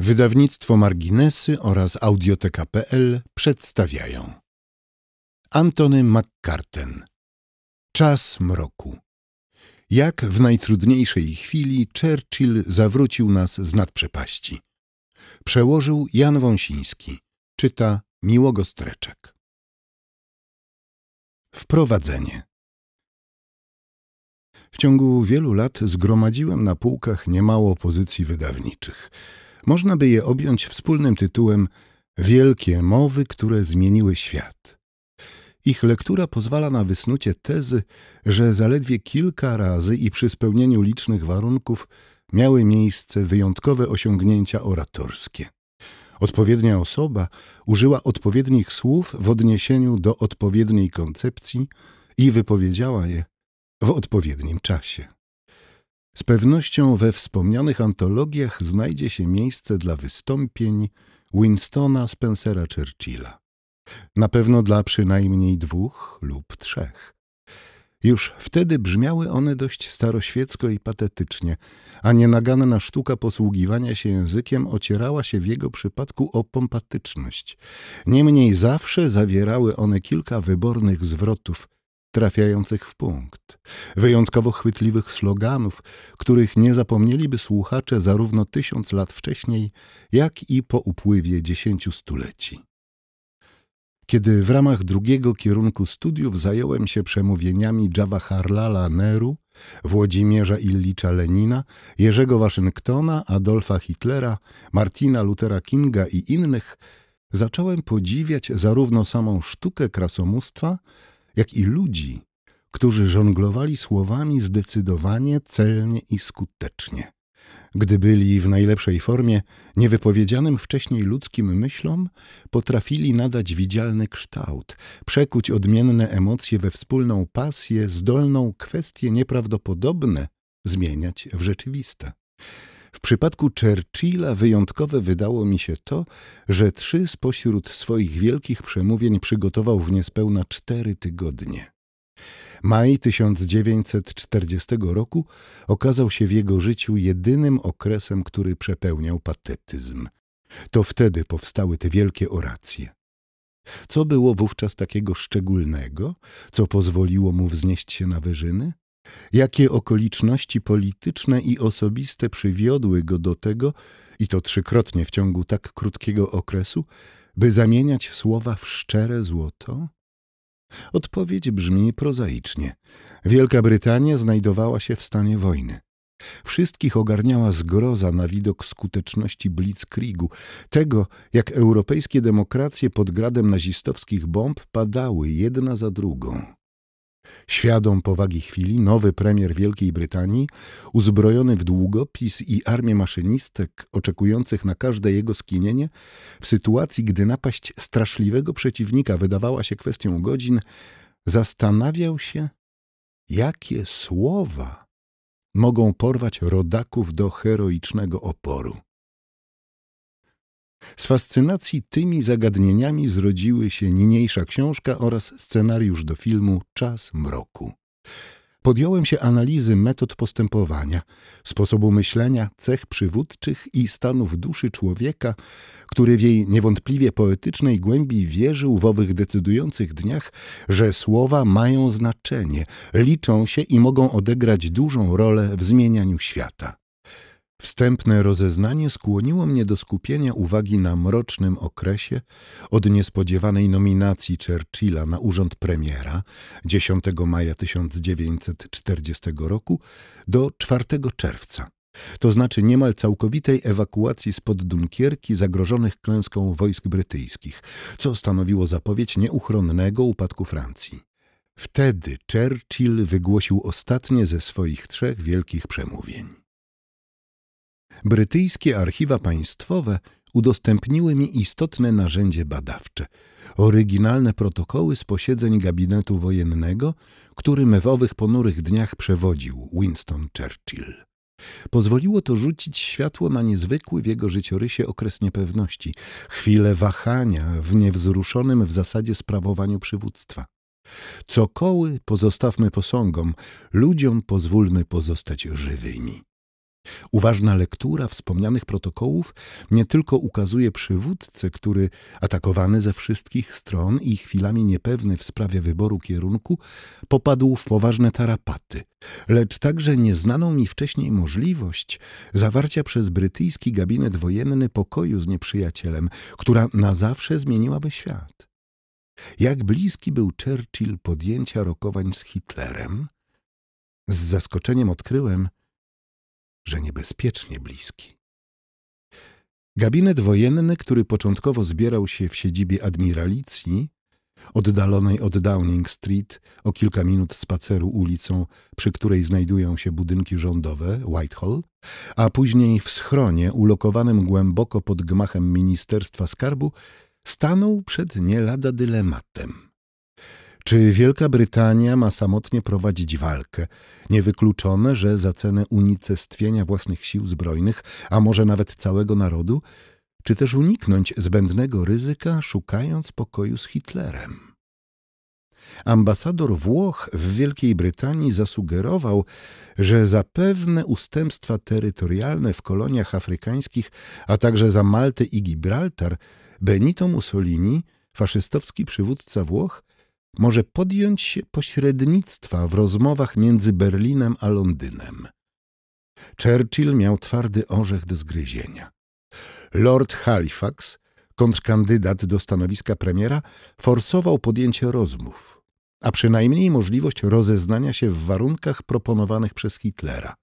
Wydawnictwo Marginesy oraz audioteka.pl przedstawiają Antony McCarten Czas mroku Jak w najtrudniejszej chwili Churchill zawrócił nas z nadprzepaści. Przełożył Jan Wąsiński. Czyta Miłogostreczek. Wprowadzenie W ciągu wielu lat zgromadziłem na półkach niemało pozycji wydawniczych – można by je objąć wspólnym tytułem Wielkie mowy, które zmieniły świat. Ich lektura pozwala na wysnucie tezy, że zaledwie kilka razy i przy spełnieniu licznych warunków miały miejsce wyjątkowe osiągnięcia oratorskie. Odpowiednia osoba użyła odpowiednich słów w odniesieniu do odpowiedniej koncepcji i wypowiedziała je w odpowiednim czasie. Z pewnością we wspomnianych antologiach znajdzie się miejsce dla wystąpień Winstona Spencera Churchilla. Na pewno dla przynajmniej dwóch lub trzech. Już wtedy brzmiały one dość staroświecko i patetycznie, a nienaganna sztuka posługiwania się językiem ocierała się w jego przypadku o pompatyczność. Niemniej zawsze zawierały one kilka wybornych zwrotów – trafiających w punkt, wyjątkowo chwytliwych sloganów, których nie zapomnieliby słuchacze zarówno tysiąc lat wcześniej, jak i po upływie dziesięciu stuleci. Kiedy w ramach drugiego kierunku studiów zająłem się przemówieniami Jawaharlala Neru, Włodzimierza Illicza Lenina, Jerzego Waszyngtona, Adolfa Hitlera, Martina Luthera Kinga i innych, zacząłem podziwiać zarówno samą sztukę krasomóstwa, jak i ludzi, którzy żonglowali słowami zdecydowanie, celnie i skutecznie. Gdy byli w najlepszej formie, niewypowiedzianym wcześniej ludzkim myślom, potrafili nadać widzialny kształt, przekuć odmienne emocje we wspólną pasję, zdolną kwestie nieprawdopodobne zmieniać w rzeczywiste. W przypadku Churchilla wyjątkowe wydało mi się to, że trzy spośród swoich wielkich przemówień przygotował w niespełna cztery tygodnie. Maj 1940 roku okazał się w jego życiu jedynym okresem, który przepełniał patetyzm. To wtedy powstały te wielkie oracje. Co było wówczas takiego szczególnego, co pozwoliło mu wznieść się na wyżyny? jakie okoliczności polityczne i osobiste przywiodły go do tego, i to trzykrotnie w ciągu tak krótkiego okresu, by zamieniać słowa w szczere złoto? Odpowiedź brzmi prozaicznie. Wielka Brytania znajdowała się w stanie wojny. Wszystkich ogarniała zgroza na widok skuteczności Blitzkriegu, tego jak europejskie demokracje pod gradem nazistowskich bomb padały jedna za drugą. Świadom powagi chwili, nowy premier Wielkiej Brytanii, uzbrojony w długopis i armię maszynistek oczekujących na każde jego skinienie, w sytuacji, gdy napaść straszliwego przeciwnika wydawała się kwestią godzin, zastanawiał się, jakie słowa mogą porwać rodaków do heroicznego oporu. Z fascynacji tymi zagadnieniami zrodziły się niniejsza książka oraz scenariusz do filmu Czas mroku. Podjąłem się analizy metod postępowania, sposobu myślenia, cech przywódczych i stanów duszy człowieka, który w jej niewątpliwie poetycznej głębi wierzył w owych decydujących dniach, że słowa mają znaczenie, liczą się i mogą odegrać dużą rolę w zmienianiu świata. Wstępne rozeznanie skłoniło mnie do skupienia uwagi na mrocznym okresie od niespodziewanej nominacji Churchilla na urząd premiera 10 maja 1940 roku do 4 czerwca, to znaczy niemal całkowitej ewakuacji spod Dunkierki zagrożonych klęską wojsk brytyjskich, co stanowiło zapowiedź nieuchronnego upadku Francji. Wtedy Churchill wygłosił ostatnie ze swoich trzech wielkich przemówień. Brytyjskie archiwa państwowe udostępniły mi istotne narzędzie badawcze oryginalne protokoły z posiedzeń gabinetu wojennego, którym w owych ponurych dniach przewodził Winston Churchill. Pozwoliło to rzucić światło na niezwykły w jego życiorysie okres niepewności, chwilę wahania w niewzruszonym w zasadzie sprawowaniu przywództwa. Co koły pozostawmy posągom, ludziom pozwólmy pozostać żywymi. Uważna lektura wspomnianych protokołów nie tylko ukazuje przywódcę, który atakowany ze wszystkich stron i chwilami niepewny w sprawie wyboru kierunku, popadł w poważne tarapaty, lecz także nieznaną mi wcześniej możliwość zawarcia przez brytyjski gabinet wojenny pokoju z nieprzyjacielem, która na zawsze zmieniłaby świat. Jak bliski był Churchill podjęcia rokowań z Hitlerem? Z zaskoczeniem odkryłem, że niebezpiecznie bliski. Gabinet wojenny, który początkowo zbierał się w siedzibie admiralicji, oddalonej od Downing Street o kilka minut spaceru ulicą, przy której znajdują się budynki rządowe Whitehall, a później w schronie ulokowanym głęboko pod gmachem Ministerstwa Skarbu, stanął przed nie lada dylematem. Czy Wielka Brytania ma samotnie prowadzić walkę? Niewykluczone, że za cenę unicestwienia własnych sił zbrojnych, a może nawet całego narodu? Czy też uniknąć zbędnego ryzyka, szukając pokoju z Hitlerem? Ambasador Włoch w Wielkiej Brytanii zasugerował, że zapewne ustępstwa terytorialne w koloniach afrykańskich, a także za Maltę i Gibraltar, Benito Mussolini, faszystowski przywódca Włoch, może podjąć się pośrednictwa w rozmowach między Berlinem a Londynem. Churchill miał twardy orzech do zgryzienia. Lord Halifax, kontrkandydat do stanowiska premiera, forsował podjęcie rozmów, a przynajmniej możliwość rozeznania się w warunkach proponowanych przez Hitlera.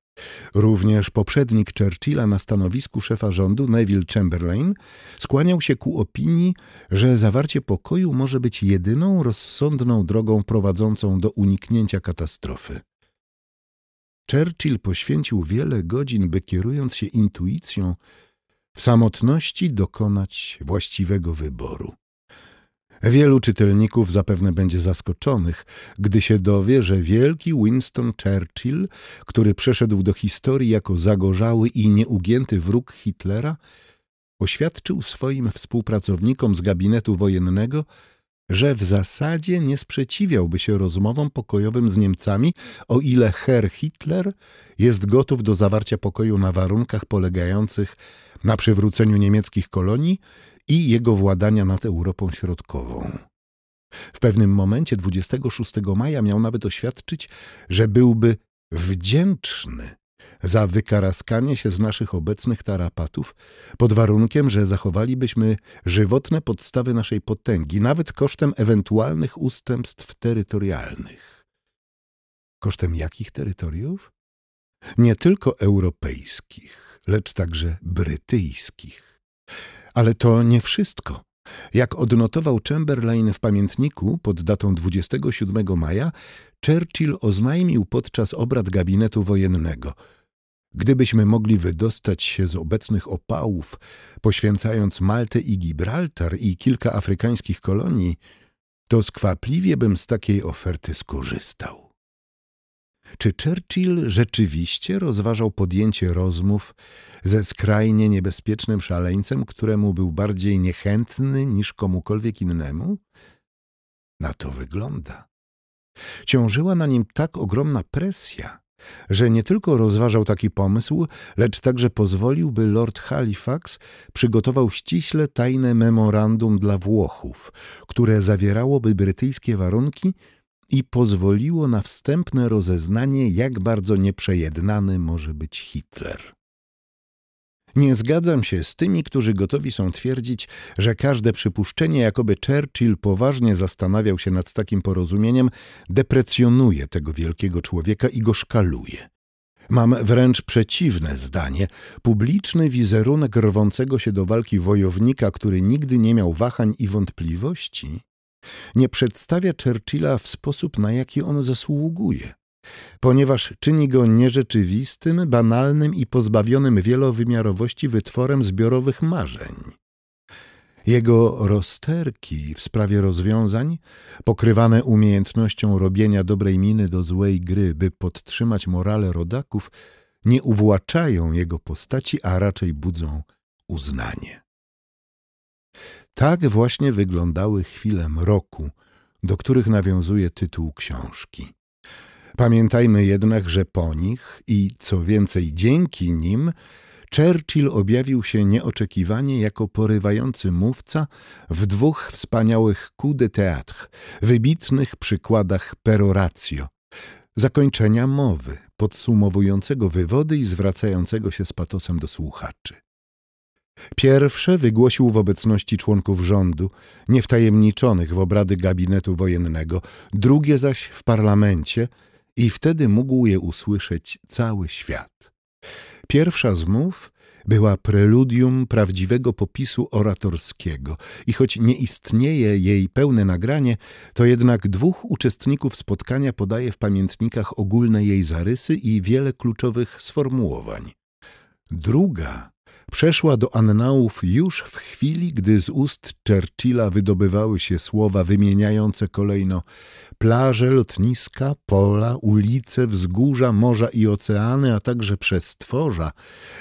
Również poprzednik Churchilla na stanowisku szefa rządu, Neville Chamberlain, skłaniał się ku opinii, że zawarcie pokoju może być jedyną rozsądną drogą prowadzącą do uniknięcia katastrofy. Churchill poświęcił wiele godzin, by kierując się intuicją, w samotności dokonać właściwego wyboru. Wielu czytelników zapewne będzie zaskoczonych, gdy się dowie, że wielki Winston Churchill, który przeszedł do historii jako zagorzały i nieugięty wróg Hitlera, oświadczył swoim współpracownikom z gabinetu wojennego, że w zasadzie nie sprzeciwiałby się rozmowom pokojowym z Niemcami, o ile Herr Hitler jest gotów do zawarcia pokoju na warunkach polegających na przywróceniu niemieckich kolonii i jego władania nad Europą Środkową. W pewnym momencie 26 maja miał nawet oświadczyć, że byłby wdzięczny za wykaraskanie się z naszych obecnych tarapatów, pod warunkiem, że zachowalibyśmy żywotne podstawy naszej potęgi, nawet kosztem ewentualnych ustępstw terytorialnych. Kosztem jakich terytoriów? Nie tylko europejskich, lecz także brytyjskich. Ale to nie wszystko. Jak odnotował Chamberlain w pamiętniku pod datą 27 maja, Churchill oznajmił podczas obrad gabinetu wojennego – Gdybyśmy mogli wydostać się z obecnych opałów, poświęcając Maltę i Gibraltar i kilka afrykańskich kolonii, to skwapliwie bym z takiej oferty skorzystał. Czy Churchill rzeczywiście rozważał podjęcie rozmów ze skrajnie niebezpiecznym szaleńcem, któremu był bardziej niechętny niż komukolwiek innemu? Na to wygląda. Ciążyła na nim tak ogromna presja, że nie tylko rozważał taki pomysł, lecz także pozwolił, by lord Halifax przygotował ściśle tajne memorandum dla Włochów, które zawierałoby brytyjskie warunki i pozwoliło na wstępne rozeznanie, jak bardzo nieprzejednany może być Hitler. Nie zgadzam się z tymi, którzy gotowi są twierdzić, że każde przypuszczenie, jakoby Churchill poważnie zastanawiał się nad takim porozumieniem, deprecjonuje tego wielkiego człowieka i go szkaluje. Mam wręcz przeciwne zdanie. Publiczny wizerunek rwącego się do walki wojownika, który nigdy nie miał wahań i wątpliwości, nie przedstawia Churchilla w sposób, na jaki on zasługuje, ponieważ czyni go nierzeczywistym, banalnym i pozbawionym wielowymiarowości wytworem zbiorowych marzeń. Jego rozterki w sprawie rozwiązań, pokrywane umiejętnością robienia dobrej miny do złej gry, by podtrzymać morale rodaków, nie uwłaczają jego postaci, a raczej budzą uznanie. Tak właśnie wyglądały chwile mroku, do których nawiązuje tytuł książki. Pamiętajmy jednak, że po nich i co więcej dzięki nim Churchill objawił się nieoczekiwanie jako porywający mówca w dwóch wspaniałych coup de théâtre, wybitnych przykładach peroratio, zakończenia mowy, podsumowującego wywody i zwracającego się z patosem do słuchaczy. Pierwsze wygłosił w obecności członków rządu, niewtajemniczonych w obrady gabinetu wojennego, drugie zaś w parlamencie i wtedy mógł je usłyszeć cały świat. Pierwsza z mów była preludium prawdziwego popisu oratorskiego i choć nie istnieje jej pełne nagranie, to jednak dwóch uczestników spotkania podaje w pamiętnikach ogólne jej zarysy i wiele kluczowych sformułowań. Druga przeszła do annałów już w chwili, gdy z ust Churchilla wydobywały się słowa wymieniające kolejno plaże, lotniska, pola, ulice, wzgórza, morza i oceany, a także przestworza,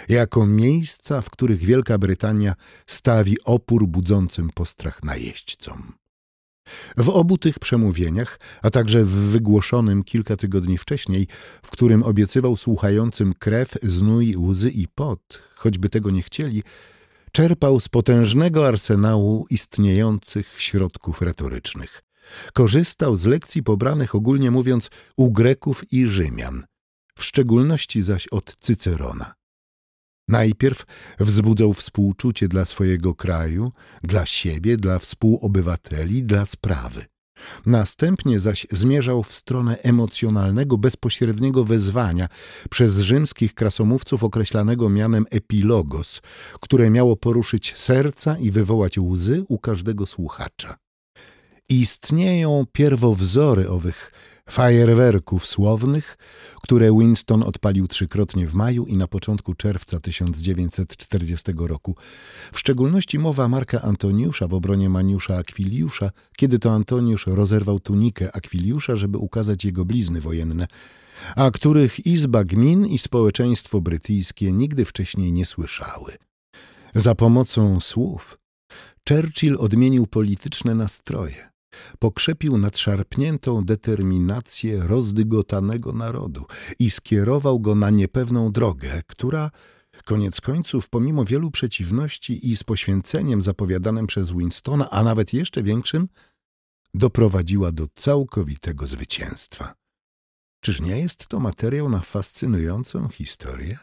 jako miejsca, w których Wielka Brytania stawi opór budzącym postrach najeźdźcom. W obu tych przemówieniach, a także w wygłoszonym kilka tygodni wcześniej, w którym obiecywał słuchającym krew, znój, łzy i pot, choćby tego nie chcieli, czerpał z potężnego arsenału istniejących środków retorycznych. Korzystał z lekcji pobranych ogólnie mówiąc u Greków i Rzymian, w szczególności zaś od Cycerona. Najpierw wzbudzał współczucie dla swojego kraju, dla siebie, dla współobywateli, dla sprawy. Następnie zaś zmierzał w stronę emocjonalnego, bezpośredniego wezwania przez rzymskich krasomówców określanego mianem epilogos, które miało poruszyć serca i wywołać łzy u każdego słuchacza. Istnieją pierwowzory owych fajerwerków słownych, które Winston odpalił trzykrotnie w maju i na początku czerwca 1940 roku. W szczególności mowa Marka Antoniusza w obronie Maniusza Akwiliusza, kiedy to Antoniusz rozerwał tunikę Akwiliusza, żeby ukazać jego blizny wojenne, a których Izba Gmin i społeczeństwo brytyjskie nigdy wcześniej nie słyszały. Za pomocą słów Churchill odmienił polityczne nastroje pokrzepił nadszarpniętą determinację rozdygotanego narodu i skierował go na niepewną drogę, która, koniec końców, pomimo wielu przeciwności i z poświęceniem zapowiadanym przez Winstona, a nawet jeszcze większym, doprowadziła do całkowitego zwycięstwa. Czyż nie jest to materiał na fascynującą historię?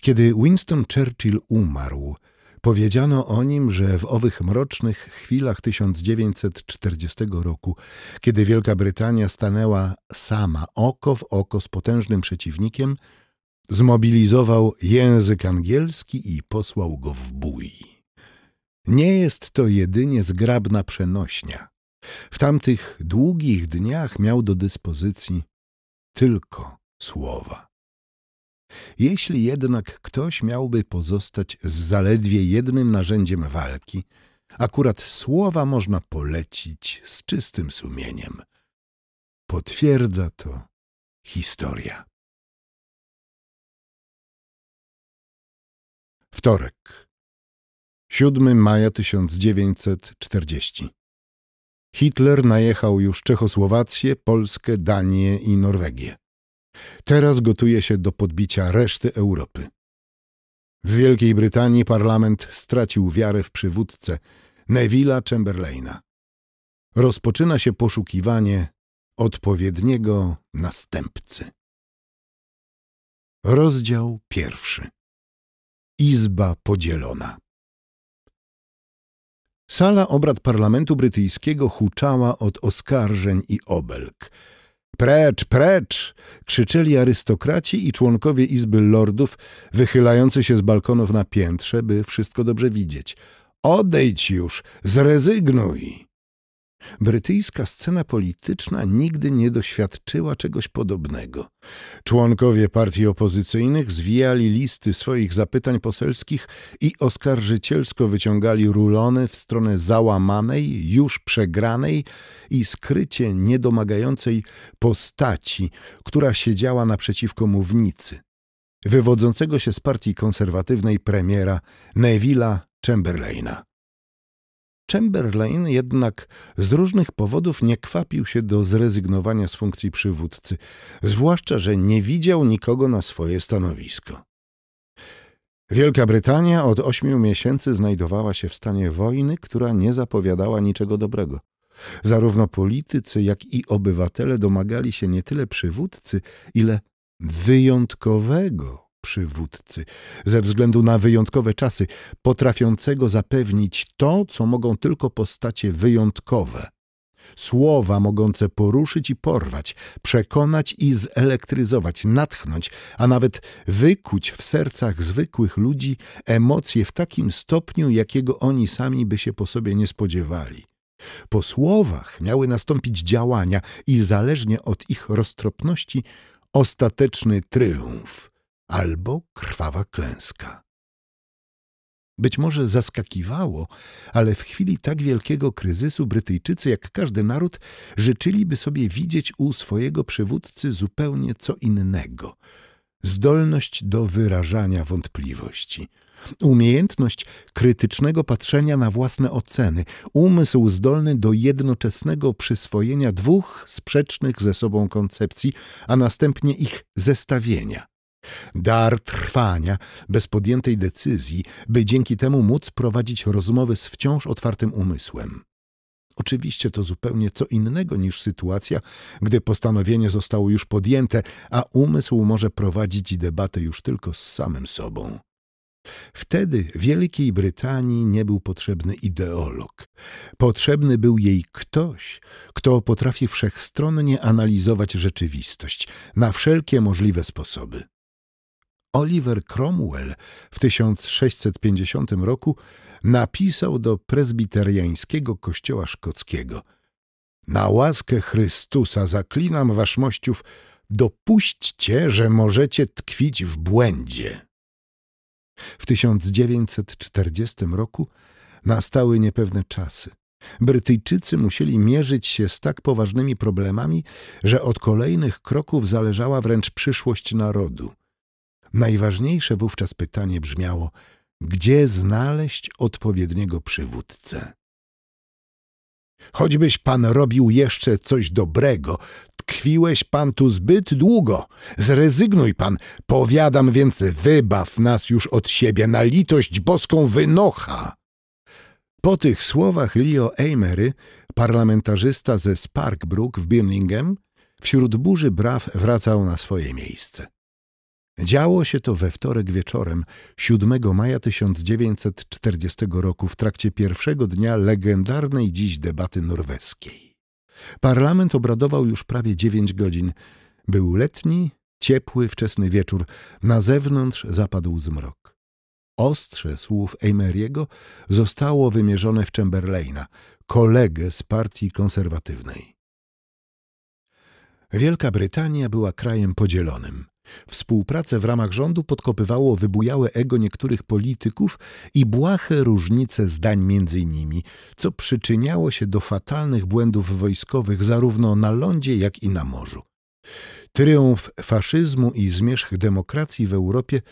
Kiedy Winston Churchill umarł, Powiedziano o nim, że w owych mrocznych chwilach 1940 roku, kiedy Wielka Brytania stanęła sama oko w oko z potężnym przeciwnikiem, zmobilizował język angielski i posłał go w bój. Nie jest to jedynie zgrabna przenośnia. W tamtych długich dniach miał do dyspozycji tylko słowa. Jeśli jednak ktoś miałby pozostać z zaledwie jednym narzędziem walki, akurat słowa można polecić z czystym sumieniem. Potwierdza to historia. Wtorek, 7 maja 1940. Hitler najechał już Czechosłowację, Polskę, Danię i Norwegię. Teraz gotuje się do podbicia reszty Europy. W Wielkiej Brytanii parlament stracił wiarę w przywódcę Neville'a Chamberlaina. Rozpoczyna się poszukiwanie odpowiedniego następcy. Rozdział pierwszy. Izba podzielona. Sala obrad parlamentu brytyjskiego huczała od oskarżeń i obelg. Precz, precz! krzyczeli arystokraci i członkowie Izby Lordów, wychylający się z balkonów na piętrze, by wszystko dobrze widzieć. Odejdź już, zrezygnuj! Brytyjska scena polityczna nigdy nie doświadczyła czegoś podobnego. Członkowie partii opozycyjnych zwijali listy swoich zapytań poselskich i oskarżycielsko wyciągali rulony w stronę załamanej, już przegranej i skrycie niedomagającej postaci, która siedziała naprzeciwko mównicy. Wywodzącego się z partii konserwatywnej premiera Neville'a Chamberlaina. Chamberlain jednak z różnych powodów nie kwapił się do zrezygnowania z funkcji przywódcy, zwłaszcza, że nie widział nikogo na swoje stanowisko. Wielka Brytania od ośmiu miesięcy znajdowała się w stanie wojny, która nie zapowiadała niczego dobrego. Zarówno politycy, jak i obywatele domagali się nie tyle przywódcy, ile wyjątkowego przywódcy, ze względu na wyjątkowe czasy, potrafiącego zapewnić to, co mogą tylko postacie wyjątkowe. Słowa mogące poruszyć i porwać, przekonać i zelektryzować, natchnąć, a nawet wykuć w sercach zwykłych ludzi emocje w takim stopniu, jakiego oni sami by się po sobie nie spodziewali. Po słowach miały nastąpić działania i zależnie od ich roztropności ostateczny tryumf, albo krwawa klęska. Być może zaskakiwało, ale w chwili tak wielkiego kryzysu Brytyjczycy, jak każdy naród, życzyliby sobie widzieć u swojego przywódcy zupełnie co innego. Zdolność do wyrażania wątpliwości, umiejętność krytycznego patrzenia na własne oceny, umysł zdolny do jednoczesnego przyswojenia dwóch sprzecznych ze sobą koncepcji, a następnie ich zestawienia dar trwania bez podjętej decyzji, by dzięki temu móc prowadzić rozmowy z wciąż otwartym umysłem. Oczywiście to zupełnie co innego niż sytuacja, gdy postanowienie zostało już podjęte, a umysł może prowadzić debatę już tylko z samym sobą. Wtedy Wielkiej Brytanii nie był potrzebny ideolog. Potrzebny był jej ktoś, kto potrafi wszechstronnie analizować rzeczywistość na wszelkie możliwe sposoby. Oliver Cromwell w 1650 roku napisał do prezbiteriańskiego kościoła szkockiego Na łaskę Chrystusa zaklinam waszmościów, dopuśćcie, że możecie tkwić w błędzie. W 1940 roku nastały niepewne czasy. Brytyjczycy musieli mierzyć się z tak poważnymi problemami, że od kolejnych kroków zależała wręcz przyszłość narodu – Najważniejsze wówczas pytanie brzmiało, gdzie znaleźć odpowiedniego przywódcę? Choćbyś pan robił jeszcze coś dobrego, tkwiłeś pan tu zbyt długo. Zrezygnuj pan, powiadam więc, wybaw nas już od siebie, na litość boską wynocha. Po tych słowach Leo Amery, parlamentarzysta ze Sparkbrook w Birmingham, wśród burzy braw wracał na swoje miejsce. Działo się to we wtorek wieczorem, 7 maja 1940 roku, w trakcie pierwszego dnia legendarnej dziś debaty norweskiej. Parlament obradował już prawie 9 godzin. Był letni, ciepły, wczesny wieczór. Na zewnątrz zapadł zmrok. Ostrze słów Eimeriego zostało wymierzone w Chamberlaina, kolegę z partii konserwatywnej. Wielka Brytania była krajem podzielonym. Współpracę w ramach rządu podkopywało wybujałe ego niektórych polityków i błahe różnice zdań między nimi, co przyczyniało się do fatalnych błędów wojskowych zarówno na lądzie, jak i na morzu. Tryumf faszyzmu i zmierzch demokracji w Europie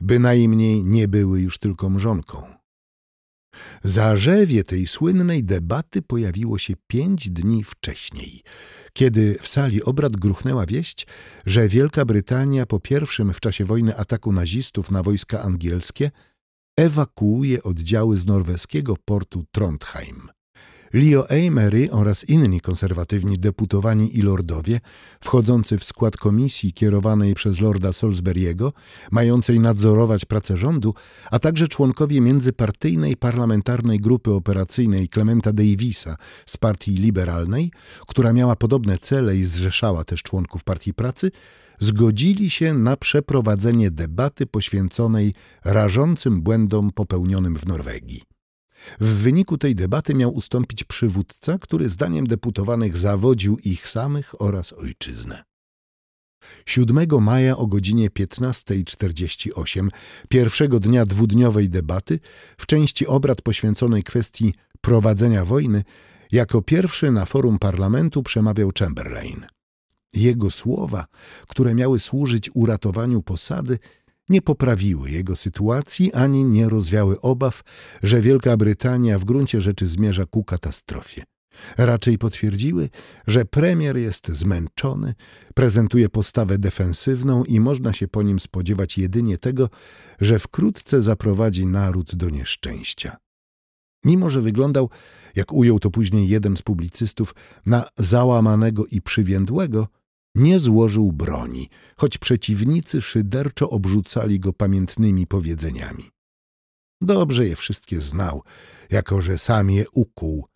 bynajmniej nie były już tylko mrzonką. Zarzewie tej słynnej debaty pojawiło się pięć dni wcześniej, kiedy w sali obrad gruchnęła wieść, że Wielka Brytania po pierwszym w czasie wojny ataku nazistów na wojska angielskie ewakuuje oddziały z norweskiego portu Trondheim. Leo Amery oraz inni konserwatywni deputowani i lordowie, wchodzący w skład komisji kierowanej przez lorda Salisbury'ego, mającej nadzorować pracę rządu, a także członkowie międzypartyjnej parlamentarnej grupy operacyjnej Clementa Davisa z Partii Liberalnej, która miała podobne cele i zrzeszała też członków Partii Pracy, zgodzili się na przeprowadzenie debaty poświęconej rażącym błędom popełnionym w Norwegii. W wyniku tej debaty miał ustąpić przywódca, który zdaniem deputowanych zawodził ich samych oraz ojczyznę. 7 maja o godzinie 15.48, pierwszego dnia dwudniowej debaty, w części obrad poświęconej kwestii prowadzenia wojny, jako pierwszy na forum parlamentu przemawiał Chamberlain. Jego słowa, które miały służyć uratowaniu posady, nie poprawiły jego sytuacji ani nie rozwiały obaw, że Wielka Brytania w gruncie rzeczy zmierza ku katastrofie. Raczej potwierdziły, że premier jest zmęczony, prezentuje postawę defensywną i można się po nim spodziewać jedynie tego, że wkrótce zaprowadzi naród do nieszczęścia. Mimo, że wyglądał, jak ujął to później jeden z publicystów, na załamanego i przywiędłego, nie złożył broni, choć przeciwnicy szyderczo obrzucali go pamiętnymi powiedzeniami. Dobrze je wszystkie znał, jako że sam je ukuł.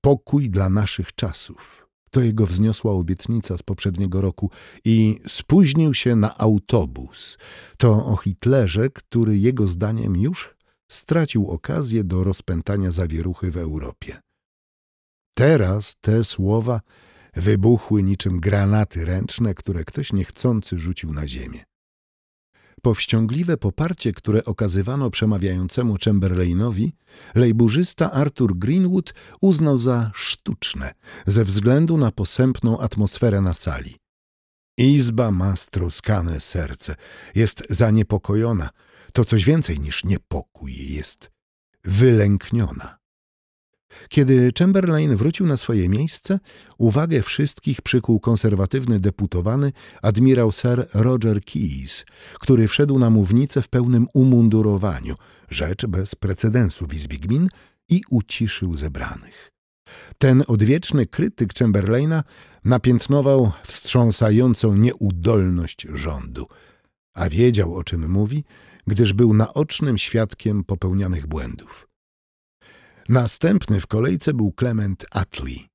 Pokój dla naszych czasów. To jego wzniosła obietnica z poprzedniego roku i spóźnił się na autobus. To o Hitlerze, który jego zdaniem już stracił okazję do rozpętania zawieruchy w Europie. Teraz te słowa wybuchły niczym granaty ręczne, które ktoś niechcący rzucił na ziemię. Powściągliwe poparcie, które okazywano przemawiającemu Chamberlainowi, lejburzysta Arthur Greenwood uznał za sztuczne ze względu na posępną atmosferę na sali. Izba ma struskane serce, jest zaniepokojona, to coś więcej niż niepokój, jest wylękniona. Kiedy Chamberlain wrócił na swoje miejsce, uwagę wszystkich przykuł konserwatywny deputowany admirał Sir Roger Keyes, który wszedł na mównicę w pełnym umundurowaniu, rzecz bez precedensu w Izbie Gmin, i uciszył zebranych. Ten odwieczny krytyk Chamberlaina napiętnował wstrząsającą nieudolność rządu, a wiedział o czym mówi, gdyż był naocznym świadkiem popełnianych błędów. Następny w kolejce był Clement Attlee,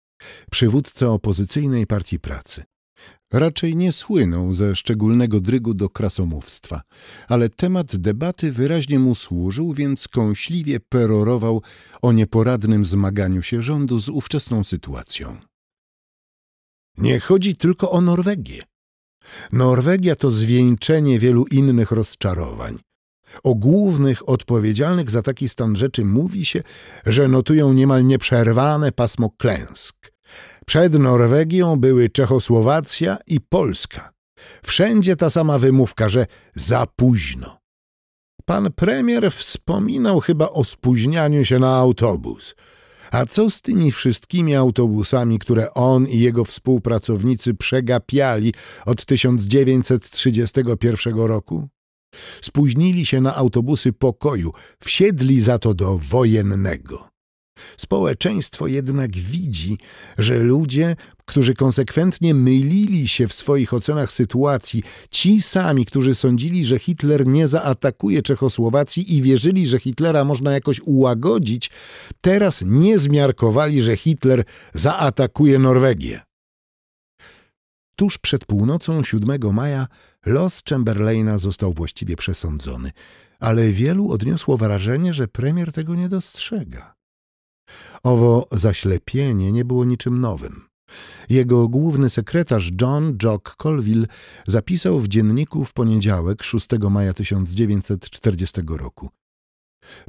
przywódca opozycyjnej partii pracy. Raczej nie słynął ze szczególnego drygu do krasomówstwa, ale temat debaty wyraźnie mu służył, więc kąśliwie perorował o nieporadnym zmaganiu się rządu z ówczesną sytuacją. Nie chodzi tylko o Norwegię. Norwegia to zwieńczenie wielu innych rozczarowań. O głównych odpowiedzialnych za taki stan rzeczy mówi się, że notują niemal nieprzerwane pasmo klęsk. Przed Norwegią były Czechosłowacja i Polska. Wszędzie ta sama wymówka, że za późno. Pan premier wspominał chyba o spóźnianiu się na autobus. A co z tymi wszystkimi autobusami, które on i jego współpracownicy przegapiali od 1931 roku? Spóźnili się na autobusy pokoju, wsiedli za to do wojennego. Społeczeństwo jednak widzi, że ludzie, którzy konsekwentnie mylili się w swoich ocenach sytuacji, ci sami, którzy sądzili, że Hitler nie zaatakuje Czechosłowacji i wierzyli, że Hitlera można jakoś ułagodzić, teraz nie zmiarkowali, że Hitler zaatakuje Norwegię. Tuż przed północą 7 maja los Chamberlaina został właściwie przesądzony, ale wielu odniosło wrażenie, że premier tego nie dostrzega. Owo zaślepienie nie było niczym nowym. Jego główny sekretarz John Jock Colville zapisał w dzienniku w poniedziałek 6 maja 1940 roku.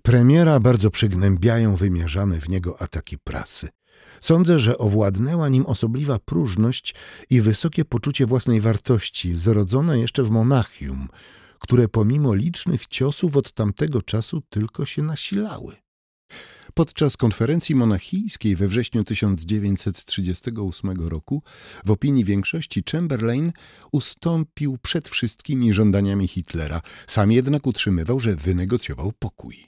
Premiera bardzo przygnębiają wymierzane w niego ataki prasy. Sądzę, że owładnęła nim osobliwa próżność i wysokie poczucie własnej wartości, zrodzone jeszcze w Monachium, które pomimo licznych ciosów od tamtego czasu tylko się nasilały. Podczas konferencji monachijskiej we wrześniu 1938 roku, w opinii większości, Chamberlain ustąpił przed wszystkimi żądaniami Hitlera, sam jednak utrzymywał, że wynegocjował pokój.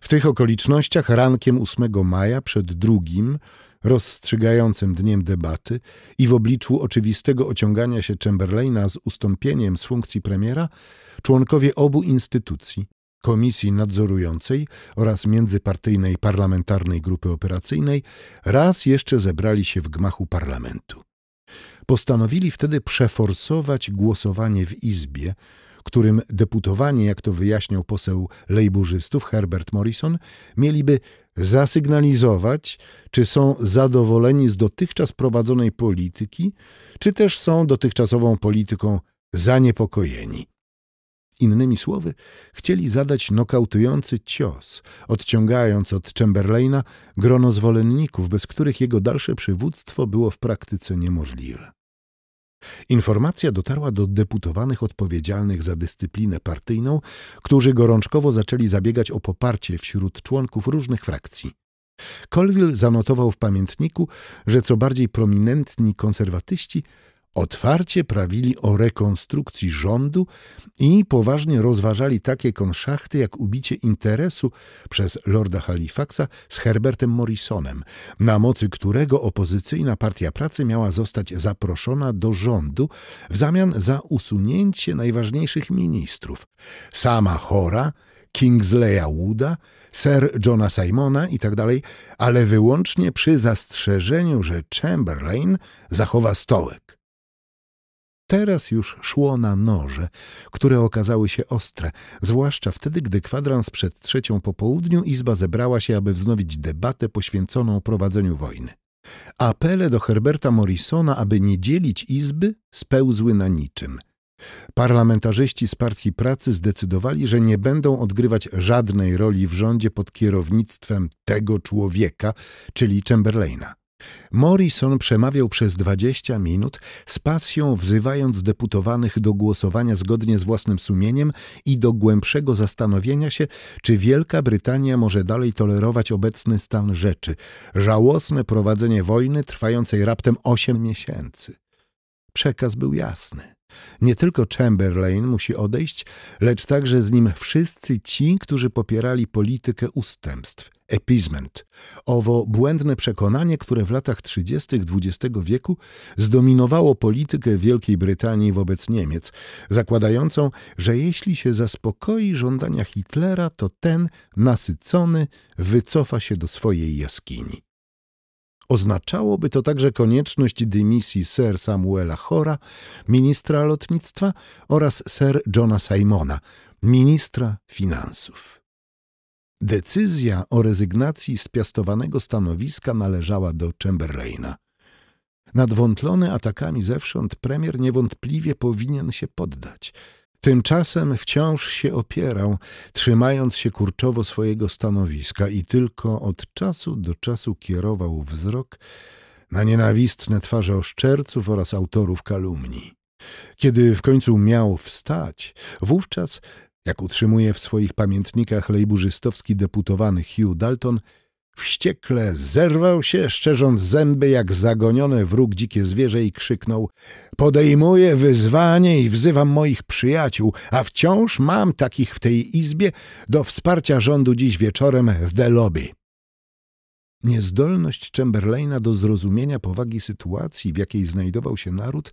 W tych okolicznościach rankiem 8 maja przed drugim, rozstrzygającym dniem debaty i w obliczu oczywistego ociągania się Chamberlaina z ustąpieniem z funkcji premiera, członkowie obu instytucji, Komisji Nadzorującej oraz Międzypartyjnej Parlamentarnej Grupy Operacyjnej, raz jeszcze zebrali się w gmachu parlamentu. Postanowili wtedy przeforsować głosowanie w Izbie, którym deputowani, jak to wyjaśniał poseł lejburzystów Herbert Morrison, mieliby zasygnalizować, czy są zadowoleni z dotychczas prowadzonej polityki, czy też są dotychczasową polityką zaniepokojeni. Innymi słowy, chcieli zadać nokautujący cios, odciągając od Chamberlaina grono zwolenników, bez których jego dalsze przywództwo było w praktyce niemożliwe. Informacja dotarła do deputowanych odpowiedzialnych za dyscyplinę partyjną, którzy gorączkowo zaczęli zabiegać o poparcie wśród członków różnych frakcji. Colville zanotował w pamiętniku, że co bardziej prominentni konserwatyści Otwarcie prawili o rekonstrukcji rządu i poważnie rozważali takie konszachty jak ubicie interesu przez lorda Halifaxa z Herbertem Morrisonem, na mocy którego opozycyjna Partia Pracy miała zostać zaproszona do rządu w zamian za usunięcie najważniejszych ministrów. Sama chora, Kingsleya Wooda, Sir Johna Simona itd., tak ale wyłącznie przy zastrzeżeniu, że Chamberlain zachowa stołek. Teraz już szło na noże, które okazały się ostre, zwłaszcza wtedy, gdy kwadrans przed trzecią po południu izba zebrała się, aby wznowić debatę poświęconą prowadzeniu wojny. Apele do Herberta Morrisona, aby nie dzielić izby, spełzły na niczym. Parlamentarzyści z Partii Pracy zdecydowali, że nie będą odgrywać żadnej roli w rządzie pod kierownictwem tego człowieka, czyli Chamberlaina. Morrison przemawiał przez dwadzieścia minut z pasją, wzywając deputowanych do głosowania zgodnie z własnym sumieniem i do głębszego zastanowienia się, czy Wielka Brytania może dalej tolerować obecny stan rzeczy, żałosne prowadzenie wojny trwającej raptem osiem miesięcy. Przekaz był jasny. Nie tylko Chamberlain musi odejść, lecz także z nim wszyscy ci, którzy popierali politykę ustępstw, appeasement, owo błędne przekonanie, które w latach 30. XX wieku zdominowało politykę Wielkiej Brytanii wobec Niemiec, zakładającą, że jeśli się zaspokoi żądania Hitlera, to ten, nasycony, wycofa się do swojej jaskini. Oznaczałoby to także konieczność dymisji Sir Samuela Hora, ministra lotnictwa oraz Sir Johna Simona, ministra finansów. Decyzja o rezygnacji z piastowanego stanowiska należała do Chamberlaina. Nadwątlony atakami zewsząd premier niewątpliwie powinien się poddać – Tymczasem wciąż się opierał, trzymając się kurczowo swojego stanowiska i tylko od czasu do czasu kierował wzrok na nienawistne twarze oszczerców oraz autorów kalumnii. Kiedy w końcu miał wstać, wówczas, jak utrzymuje w swoich pamiętnikach lejburzystowski deputowany Hugh Dalton, Wściekle zerwał się, szczerząc zęby jak zagonione wróg dzikie zwierzę i krzyknął — Podejmuję wyzwanie i wzywam moich przyjaciół, a wciąż mam takich w tej izbie do wsparcia rządu dziś wieczorem w The Lobby. Niezdolność Chamberlaina do zrozumienia powagi sytuacji, w jakiej znajdował się naród,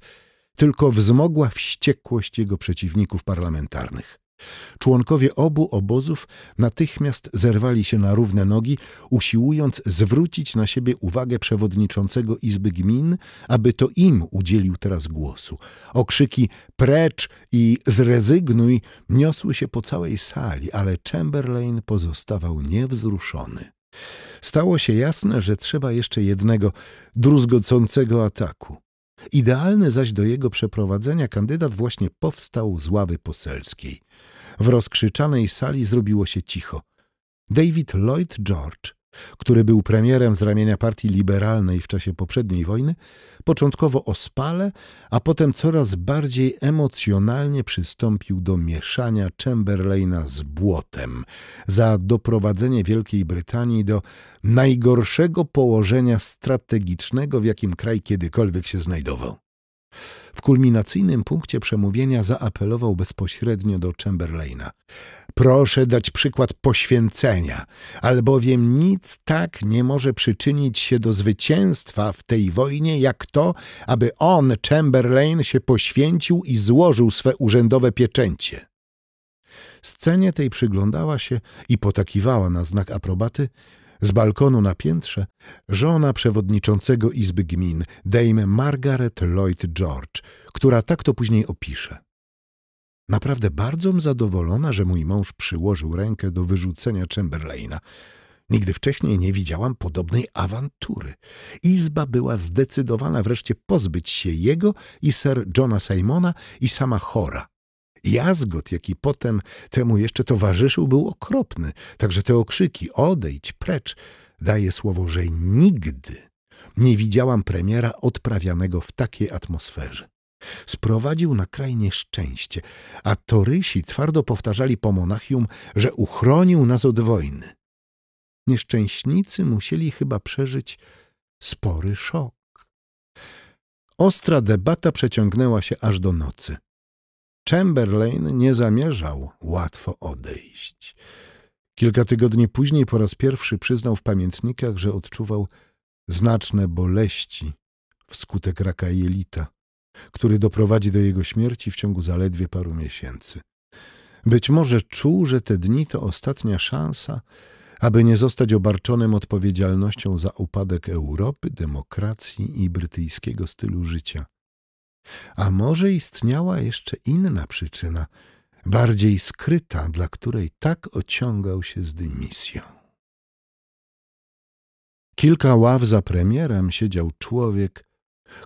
tylko wzmogła wściekłość jego przeciwników parlamentarnych. Członkowie obu obozów natychmiast zerwali się na równe nogi, usiłując zwrócić na siebie uwagę przewodniczącego Izby Gmin, aby to im udzielił teraz głosu. Okrzyki precz i zrezygnuj niosły się po całej sali, ale Chamberlain pozostawał niewzruszony. Stało się jasne, że trzeba jeszcze jednego druzgocącego ataku. Idealny zaś do jego przeprowadzenia kandydat właśnie powstał z ławy poselskiej. W rozkrzyczanej sali zrobiło się cicho. David Lloyd George który był premierem z ramienia partii liberalnej w czasie poprzedniej wojny, początkowo ospale, a potem coraz bardziej emocjonalnie przystąpił do mieszania Chamberlaina z błotem za doprowadzenie Wielkiej Brytanii do najgorszego położenia strategicznego, w jakim kraj kiedykolwiek się znajdował. W kulminacyjnym punkcie przemówienia zaapelował bezpośrednio do Chamberlaina. Proszę dać przykład poświęcenia, albowiem nic tak nie może przyczynić się do zwycięstwa w tej wojnie, jak to, aby on, Chamberlain, się poświęcił i złożył swe urzędowe pieczęcie. Scenie tej przyglądała się i potakiwała na znak aprobaty z balkonu na piętrze żona przewodniczącego Izby Gmin, Dame Margaret Lloyd George, która tak to później opisze. Naprawdę bardzo zadowolona, że mój mąż przyłożył rękę do wyrzucenia Chamberlaina. Nigdy wcześniej nie widziałam podobnej awantury. Izba była zdecydowana wreszcie pozbyć się jego i Sir Johna Simona i sama chora, Jazgot, jaki potem temu jeszcze towarzyszył, był okropny. Także te okrzyki odejdź, precz, daje słowo, że nigdy nie widziałam premiera odprawianego w takiej atmosferze. Sprowadził na kraj nieszczęście, a torysi twardo powtarzali po Monachium, że uchronił nas od wojny. Nieszczęśnicy musieli chyba przeżyć spory szok. Ostra debata przeciągnęła się aż do nocy. Chamberlain nie zamierzał łatwo odejść. Kilka tygodni później po raz pierwszy przyznał w pamiętnikach, że odczuwał znaczne boleści wskutek raka jelita, który doprowadzi do jego śmierci w ciągu zaledwie paru miesięcy. Być może czuł, że te dni to ostatnia szansa, aby nie zostać obarczonym odpowiedzialnością za upadek Europy, demokracji i brytyjskiego stylu życia – a może istniała jeszcze inna przyczyna, bardziej skryta, dla której tak ociągał się z dymisją. Kilka ław za premierem siedział człowiek,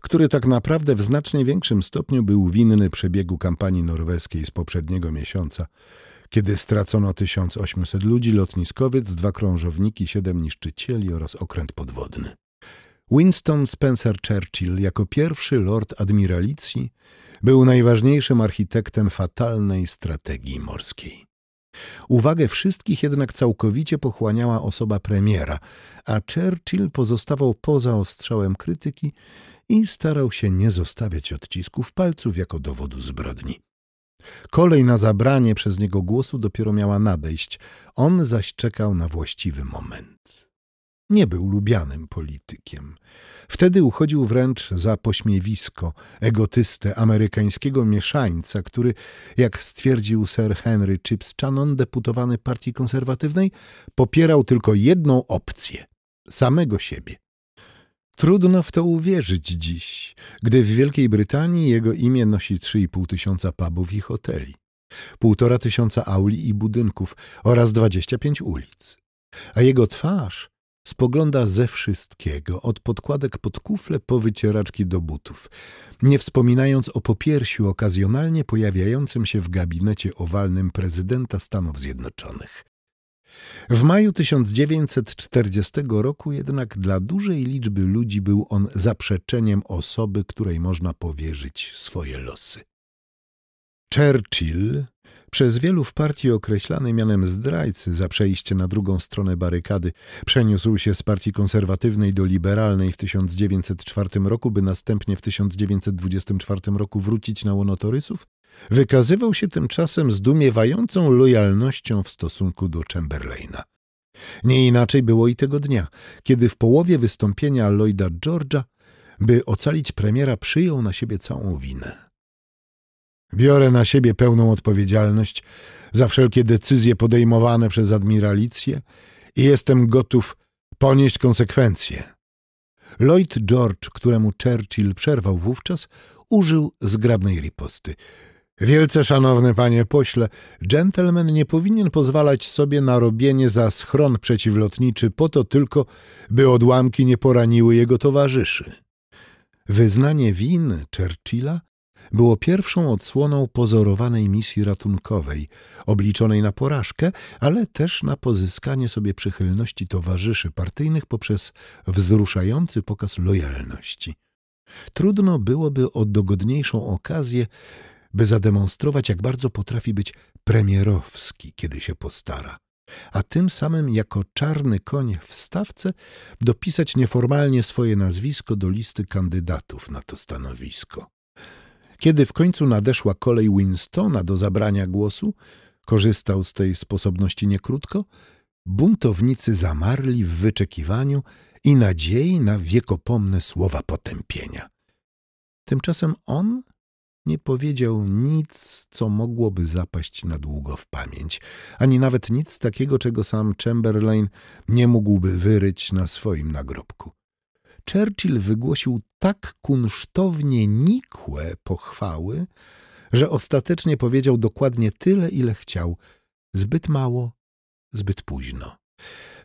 który tak naprawdę w znacznie większym stopniu był winny przebiegu kampanii norweskiej z poprzedniego miesiąca, kiedy stracono 1800 ludzi, lotniskowiec, dwa krążowniki, siedem niszczycieli oraz okręt podwodny. Winston Spencer Churchill jako pierwszy lord admiralicji był najważniejszym architektem fatalnej strategii morskiej. Uwagę wszystkich jednak całkowicie pochłaniała osoba premiera, a Churchill pozostawał poza ostrzałem krytyki i starał się nie zostawiać odcisków palców jako dowodu zbrodni. Kolej na zabranie przez niego głosu dopiero miała nadejść, on zaś czekał na właściwy moment. Nie był lubianym politykiem. Wtedy uchodził wręcz za pośmiewisko, egotystę amerykańskiego mieszańca, który, jak stwierdził Sir Henry Chips Channon, deputowany partii konserwatywnej, popierał tylko jedną opcję samego siebie. Trudno w to uwierzyć dziś, gdy w Wielkiej Brytanii jego imię nosi 3,5 tysiąca pubów i hoteli, półtora tysiąca auli i budynków oraz 25 ulic. A jego twarz Spogląda ze wszystkiego, od podkładek pod kufle po wycieraczki do butów, nie wspominając o popiersiu okazjonalnie pojawiającym się w gabinecie owalnym prezydenta Stanów Zjednoczonych. W maju 1940 roku jednak dla dużej liczby ludzi był on zaprzeczeniem osoby, której można powierzyć swoje losy. Churchill przez wielu w partii określany mianem zdrajcy za przejście na drugą stronę barykady przeniósł się z partii konserwatywnej do liberalnej w 1904 roku, by następnie w 1924 roku wrócić na łonotorysów, wykazywał się tymczasem zdumiewającą lojalnością w stosunku do Chamberlaina. Nie inaczej było i tego dnia, kiedy w połowie wystąpienia Lloyda George'a, by ocalić premiera, przyjął na siebie całą winę. Biorę na siebie pełną odpowiedzialność za wszelkie decyzje podejmowane przez admiralicję i jestem gotów ponieść konsekwencje. Lloyd George, któremu Churchill przerwał wówczas, użył zgrabnej riposty. Wielce szanowny panie pośle, dżentelmen nie powinien pozwalać sobie na robienie za schron przeciwlotniczy po to tylko, by odłamki nie poraniły jego towarzyszy. Wyznanie win Churchilla było pierwszą odsłoną pozorowanej misji ratunkowej, obliczonej na porażkę, ale też na pozyskanie sobie przychylności towarzyszy partyjnych poprzez wzruszający pokaz lojalności. Trudno byłoby o dogodniejszą okazję, by zademonstrować, jak bardzo potrafi być premierowski, kiedy się postara a tym samym jako czarny koń w stawce dopisać nieformalnie swoje nazwisko do listy kandydatów na to stanowisko. Kiedy w końcu nadeszła kolej Winstona do zabrania głosu, korzystał z tej sposobności niekrótko, buntownicy zamarli w wyczekiwaniu i nadziei na wiekopomne słowa potępienia. Tymczasem on nie powiedział nic, co mogłoby zapaść na długo w pamięć, ani nawet nic takiego, czego sam Chamberlain nie mógłby wyryć na swoim nagrobku. Churchill wygłosił tak kunsztownie nikłe pochwały, że ostatecznie powiedział dokładnie tyle, ile chciał. Zbyt mało, zbyt późno.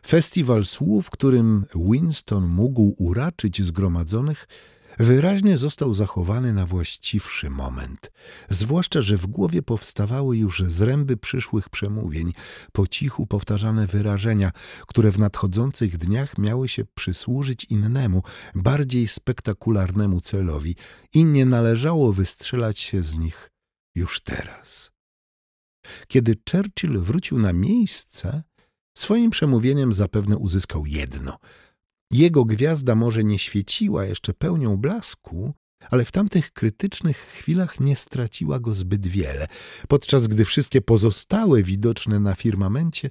Festiwal słów, którym Winston mógł uraczyć zgromadzonych, wyraźnie został zachowany na właściwszy moment, zwłaszcza, że w głowie powstawały już zręby przyszłych przemówień, po cichu powtarzane wyrażenia, które w nadchodzących dniach miały się przysłużyć innemu, bardziej spektakularnemu celowi i nie należało wystrzelać się z nich już teraz. Kiedy Churchill wrócił na miejsce, swoim przemówieniem zapewne uzyskał jedno – jego gwiazda może nie świeciła jeszcze pełnią blasku, ale w tamtych krytycznych chwilach nie straciła go zbyt wiele, podczas gdy wszystkie pozostałe widoczne na firmamencie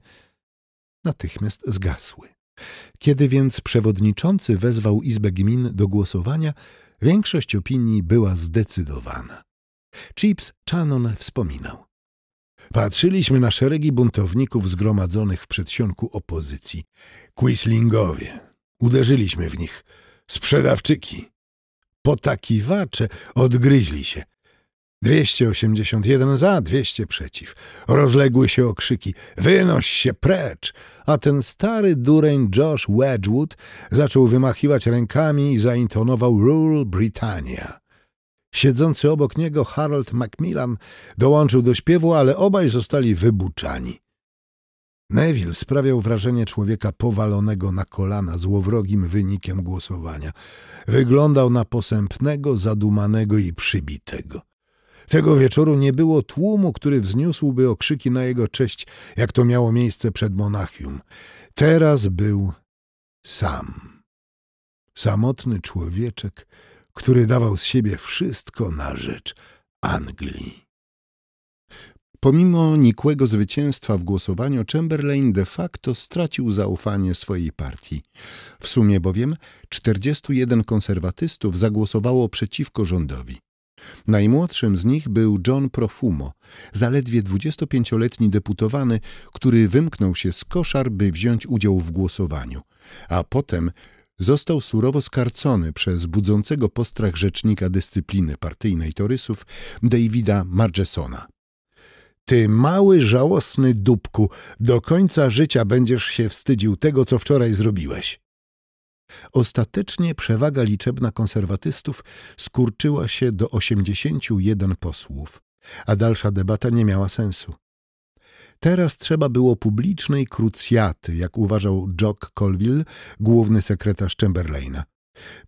natychmiast zgasły. Kiedy więc przewodniczący wezwał Izbę Gmin do głosowania, większość opinii była zdecydowana. Chips Channon wspominał. Patrzyliśmy na szeregi buntowników zgromadzonych w przedsionku opozycji. Quislingowie, Uderzyliśmy w nich. Sprzedawczyki. Potakiwacze odgryźli się. 281 za, 200 przeciw. Rozległy się okrzyki. Wynoś się precz! A ten stary dureń Josh Wedgwood zaczął wymachiwać rękami i zaintonował Rule Britannia. Siedzący obok niego Harold Macmillan dołączył do śpiewu, ale obaj zostali wybuczani. Neville sprawiał wrażenie człowieka powalonego na kolana złowrogim wynikiem głosowania. Wyglądał na posępnego, zadumanego i przybitego. Tego wieczoru nie było tłumu, który wzniósłby okrzyki na jego cześć, jak to miało miejsce przed Monachium. Teraz był sam. Samotny człowieczek, który dawał z siebie wszystko na rzecz Anglii. Pomimo nikłego zwycięstwa w głosowaniu, Chamberlain de facto stracił zaufanie swojej partii. W sumie bowiem 41 konserwatystów zagłosowało przeciwko rządowi. Najmłodszym z nich był John Profumo, zaledwie 25-letni deputowany, który wymknął się z koszar, by wziąć udział w głosowaniu, a potem został surowo skarcony przez budzącego postrach rzecznika dyscypliny partyjnej torysów Davida Margesona. Ty mały, żałosny dupku, do końca życia będziesz się wstydził tego, co wczoraj zrobiłeś. Ostatecznie przewaga liczebna konserwatystów skurczyła się do 81 posłów, a dalsza debata nie miała sensu. Teraz trzeba było publicznej krucjaty, jak uważał Jock Colville, główny sekretarz Chamberlaina.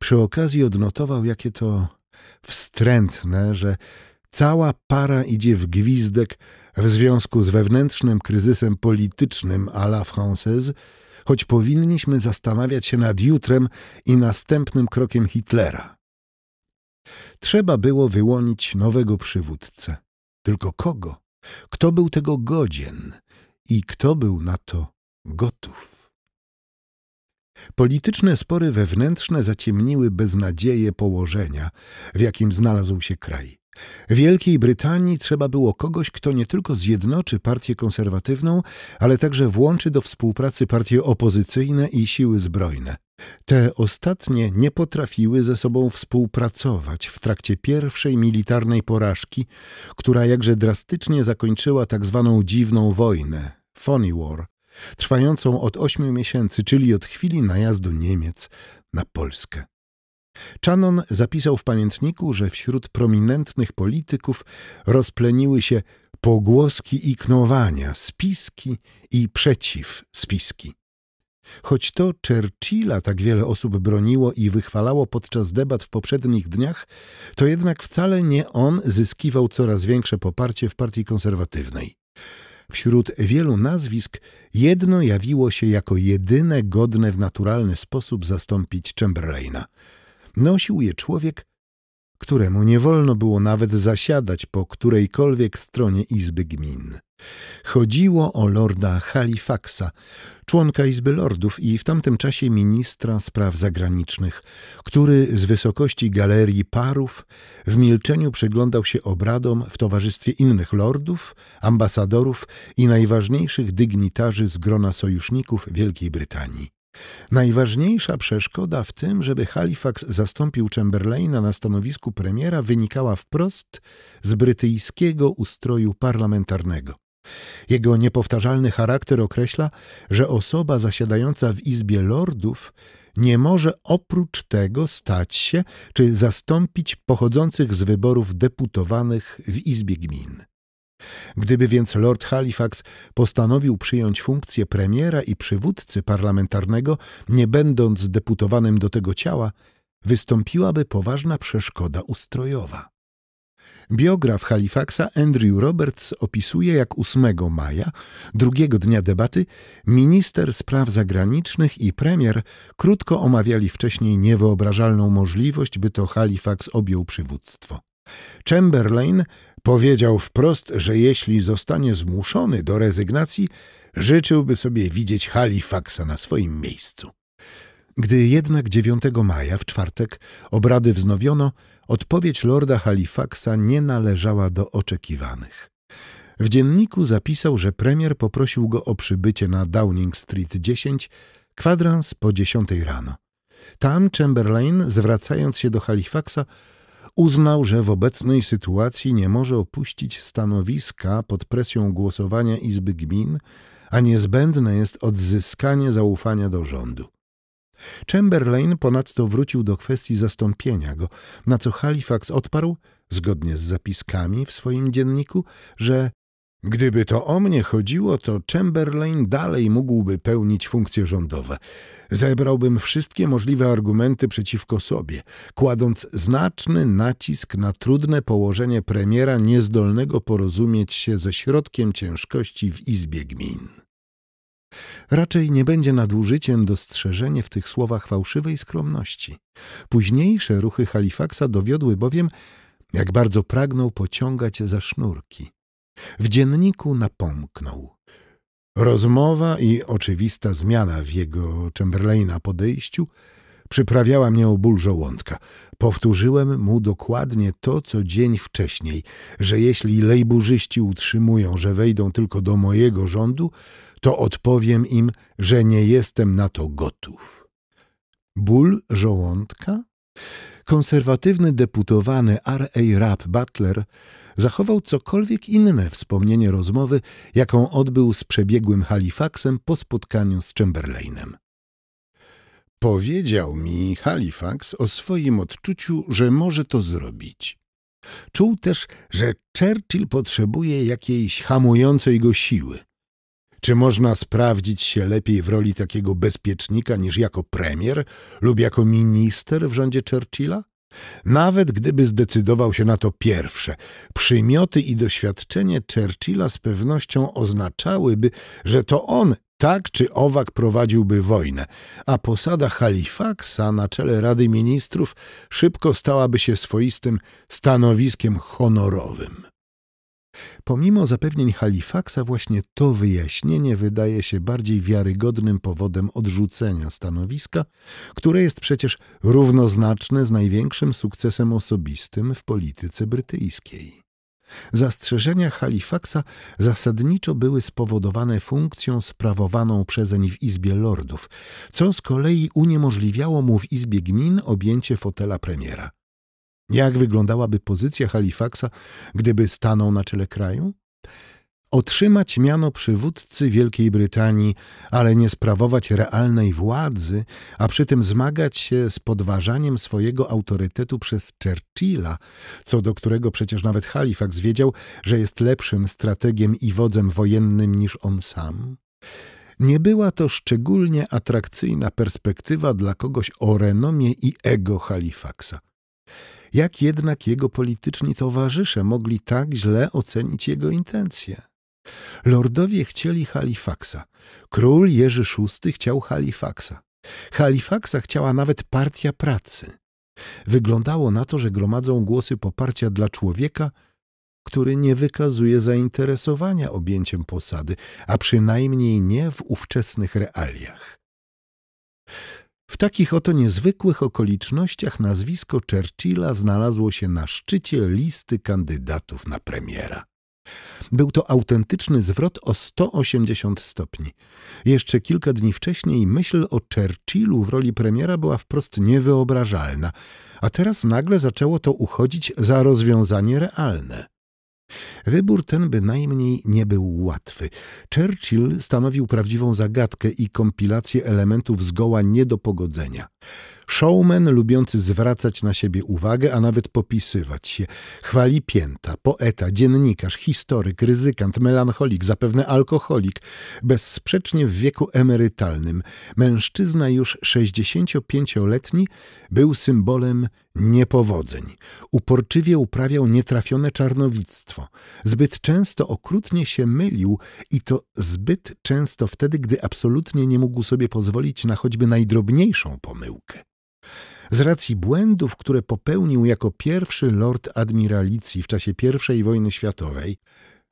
Przy okazji odnotował, jakie to wstrętne, że cała para idzie w gwizdek w związku z wewnętrznym kryzysem politycznym à la française, choć powinniśmy zastanawiać się nad jutrem i następnym krokiem Hitlera. Trzeba było wyłonić nowego przywódcę. Tylko kogo? Kto był tego godzien i kto był na to gotów? Polityczne spory wewnętrzne zaciemniły beznadzieję położenia, w jakim znalazł się kraj. Wielkiej Brytanii trzeba było kogoś, kto nie tylko zjednoczy partię konserwatywną, ale także włączy do współpracy partie opozycyjne i siły zbrojne. Te ostatnie nie potrafiły ze sobą współpracować w trakcie pierwszej militarnej porażki, która jakże drastycznie zakończyła tzw. Tak dziwną wojnę Phony War, trwającą od ośmiu miesięcy, czyli od chwili najazdu Niemiec na Polskę. Czanon zapisał w pamiętniku, że wśród prominentnych polityków rozpleniły się pogłoski i knowania, spiski i przeciw spiski. Choć to Churchilla tak wiele osób broniło i wychwalało podczas debat w poprzednich dniach, to jednak wcale nie on zyskiwał coraz większe poparcie w partii konserwatywnej. Wśród wielu nazwisk jedno jawiło się jako jedyne godne w naturalny sposób zastąpić Chamberlaina – Nosił je człowiek, któremu nie wolno było nawet zasiadać po którejkolwiek stronie Izby Gmin. Chodziło o lorda Halifaxa, członka Izby Lordów i w tamtym czasie ministra spraw zagranicznych, który z wysokości galerii parów w milczeniu przyglądał się obradom w towarzystwie innych lordów, ambasadorów i najważniejszych dygnitarzy z grona sojuszników Wielkiej Brytanii. Najważniejsza przeszkoda w tym, żeby Halifax zastąpił Chamberlaina na stanowisku premiera, wynikała wprost z brytyjskiego ustroju parlamentarnego. Jego niepowtarzalny charakter określa, że osoba zasiadająca w Izbie Lordów nie może oprócz tego stać się czy zastąpić pochodzących z wyborów deputowanych w Izbie Gmin. Gdyby więc Lord Halifax postanowił przyjąć funkcję premiera i przywódcy parlamentarnego, nie będąc deputowanym do tego ciała, wystąpiłaby poważna przeszkoda ustrojowa. Biograf Halifaxa Andrew Roberts opisuje, jak 8 maja, drugiego dnia debaty, minister spraw zagranicznych i premier krótko omawiali wcześniej niewyobrażalną możliwość, by to Halifax objął przywództwo. Chamberlain Powiedział wprost, że jeśli zostanie zmuszony do rezygnacji, życzyłby sobie widzieć Halifaxa na swoim miejscu. Gdy jednak 9 maja, w czwartek, obrady wznowiono, odpowiedź lorda Halifaxa nie należała do oczekiwanych. W dzienniku zapisał, że premier poprosił go o przybycie na Downing Street 10, kwadrans po 10 rano. Tam Chamberlain, zwracając się do Halifaxa, uznał, że w obecnej sytuacji nie może opuścić stanowiska pod presją głosowania Izby Gmin, a niezbędne jest odzyskanie zaufania do rządu. Chamberlain ponadto wrócił do kwestii zastąpienia go, na co Halifax odparł, zgodnie z zapiskami w swoim dzienniku, że Gdyby to o mnie chodziło, to Chamberlain dalej mógłby pełnić funkcje rządowe. Zebrałbym wszystkie możliwe argumenty przeciwko sobie, kładąc znaczny nacisk na trudne położenie premiera niezdolnego porozumieć się ze środkiem ciężkości w Izbie Gmin. Raczej nie będzie nadużyciem dostrzeżenie w tych słowach fałszywej skromności. Późniejsze ruchy Halifaxa dowiodły bowiem, jak bardzo pragnął pociągać za sznurki. W dzienniku napomknął. Rozmowa i oczywista zmiana w jego Chamberlaina podejściu przyprawiała mnie o ból żołądka. Powtórzyłem mu dokładnie to, co dzień wcześniej, że jeśli lejburzyści utrzymują, że wejdą tylko do mojego rządu, to odpowiem im, że nie jestem na to gotów. Ból żołądka? Konserwatywny deputowany R.A. Rapp Butler zachował cokolwiek inne wspomnienie rozmowy, jaką odbył z przebiegłym Halifaxem po spotkaniu z Chamberlainem. Powiedział mi Halifax o swoim odczuciu, że może to zrobić. Czuł też, że Churchill potrzebuje jakiejś hamującej go siły. Czy można sprawdzić się lepiej w roli takiego bezpiecznika niż jako premier lub jako minister w rządzie Churchilla? Nawet gdyby zdecydował się na to pierwsze, przymioty i doświadczenie Churchilla z pewnością oznaczałyby, że to on tak czy owak prowadziłby wojnę, a posada Halifaxa na czele Rady Ministrów szybko stałaby się swoistym stanowiskiem honorowym. Pomimo zapewnień Halifaxa właśnie to wyjaśnienie wydaje się bardziej wiarygodnym powodem odrzucenia stanowiska, które jest przecież równoznaczne z największym sukcesem osobistym w polityce brytyjskiej. Zastrzeżenia Halifaxa zasadniczo były spowodowane funkcją sprawowaną przezeń w Izbie Lordów, co z kolei uniemożliwiało mu w Izbie Gmin objęcie fotela premiera. Jak wyglądałaby pozycja Halifaxa, gdyby stanął na czele kraju? Otrzymać miano przywódcy Wielkiej Brytanii, ale nie sprawować realnej władzy, a przy tym zmagać się z podważaniem swojego autorytetu przez Churchilla, co do którego przecież nawet Halifax wiedział, że jest lepszym strategiem i wodzem wojennym niż on sam. Nie była to szczególnie atrakcyjna perspektywa dla kogoś o renomie i ego Halifaxa – jak jednak jego polityczni towarzysze mogli tak źle ocenić jego intencje? Lordowie chcieli Halifaxa. Król Jerzy VI chciał Halifaxa. Halifaxa chciała nawet partia pracy. Wyglądało na to, że gromadzą głosy poparcia dla człowieka, który nie wykazuje zainteresowania objęciem posady, a przynajmniej nie w ówczesnych realiach. W takich oto niezwykłych okolicznościach nazwisko Churchilla znalazło się na szczycie listy kandydatów na premiera. Był to autentyczny zwrot o 180 stopni. Jeszcze kilka dni wcześniej myśl o Churchillu w roli premiera była wprost niewyobrażalna, a teraz nagle zaczęło to uchodzić za rozwiązanie realne. Wybór ten bynajmniej nie był łatwy. Churchill stanowił prawdziwą zagadkę i kompilację elementów zgoła nie do pogodzenia. Showman lubiący zwracać na siebie uwagę, a nawet popisywać się. Chwali pięta, poeta, dziennikarz, historyk, ryzykant, melancholik, zapewne alkoholik. Bezsprzecznie w wieku emerytalnym mężczyzna już 65-letni był symbolem niepowodzeń. Uporczywie uprawiał nietrafione czarnowictwo. Zbyt często okrutnie się mylił i to zbyt często wtedy, gdy absolutnie nie mógł sobie pozwolić na choćby najdrobniejszą pomyłkę. Z racji błędów, które popełnił jako pierwszy lord admiralicji w czasie I wojny światowej,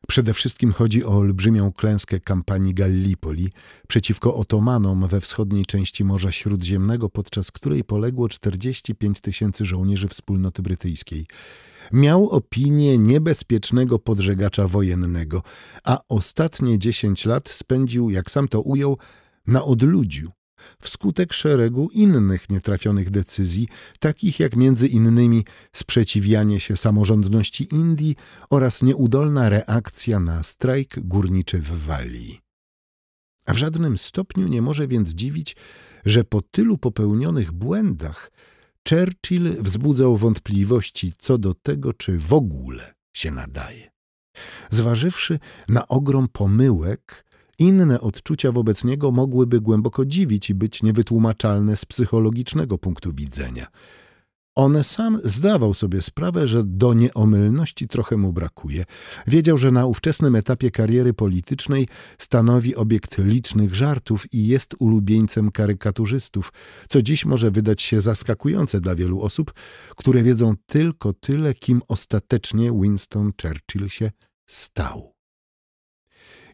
przede wszystkim chodzi o olbrzymią klęskę kampanii Gallipoli przeciwko Otomanom we wschodniej części Morza Śródziemnego, podczas której poległo 45 tysięcy żołnierzy wspólnoty brytyjskiej miał opinię niebezpiecznego podżegacza wojennego, a ostatnie dziesięć lat spędził, jak sam to ujął, na odludziu, wskutek szeregu innych nietrafionych decyzji, takich jak między innymi sprzeciwianie się samorządności Indii oraz nieudolna reakcja na strajk górniczy w Walii. A w żadnym stopniu nie może więc dziwić, że po tylu popełnionych błędach Churchill wzbudzał wątpliwości co do tego, czy w ogóle się nadaje. Zważywszy na ogrom pomyłek, inne odczucia wobec niego mogłyby głęboko dziwić i być niewytłumaczalne z psychologicznego punktu widzenia. On sam zdawał sobie sprawę, że do nieomylności trochę mu brakuje. Wiedział, że na ówczesnym etapie kariery politycznej stanowi obiekt licznych żartów i jest ulubieńcem karykaturzystów, co dziś może wydać się zaskakujące dla wielu osób, które wiedzą tylko tyle, kim ostatecznie Winston Churchill się stał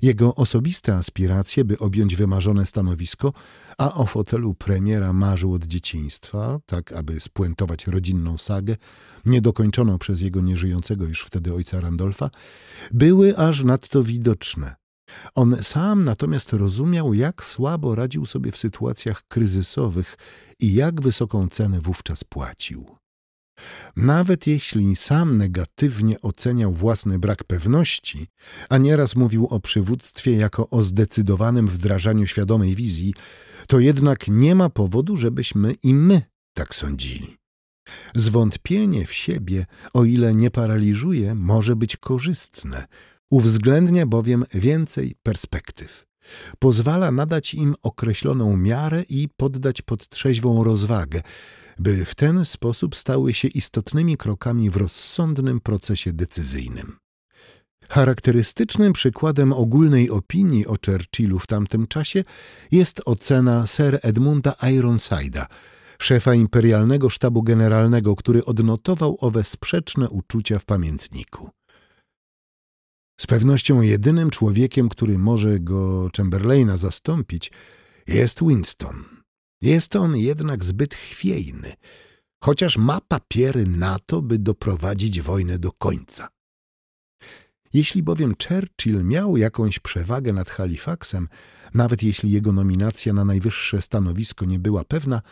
jego osobiste aspiracje, by objąć wymarzone stanowisko, a o fotelu premiera marzył od dzieciństwa, tak aby spuentować rodzinną sagę, niedokończoną przez jego nieżyjącego już wtedy ojca Randolfa, były aż nadto widoczne. On sam natomiast rozumiał, jak słabo radził sobie w sytuacjach kryzysowych i jak wysoką cenę wówczas płacił. Nawet jeśli sam negatywnie oceniał własny brak pewności, a nieraz mówił o przywództwie jako o zdecydowanym wdrażaniu świadomej wizji, to jednak nie ma powodu, żebyśmy i my tak sądzili. Zwątpienie w siebie, o ile nie paraliżuje, może być korzystne, uwzględnia bowiem więcej perspektyw. Pozwala nadać im określoną miarę i poddać pod trzeźwą rozwagę, by w ten sposób stały się istotnymi krokami w rozsądnym procesie decyzyjnym. Charakterystycznym przykładem ogólnej opinii o Churchillu w tamtym czasie jest ocena Sir Edmunda Ironside, szefa imperialnego sztabu generalnego, który odnotował owe sprzeczne uczucia w pamiętniku. Z pewnością jedynym człowiekiem, który może go Chamberlaina zastąpić, jest Winston. Jest on jednak zbyt chwiejny, chociaż ma papiery na to, by doprowadzić wojnę do końca. Jeśli bowiem Churchill miał jakąś przewagę nad Halifaxem, nawet jeśli jego nominacja na najwyższe stanowisko nie była pewna,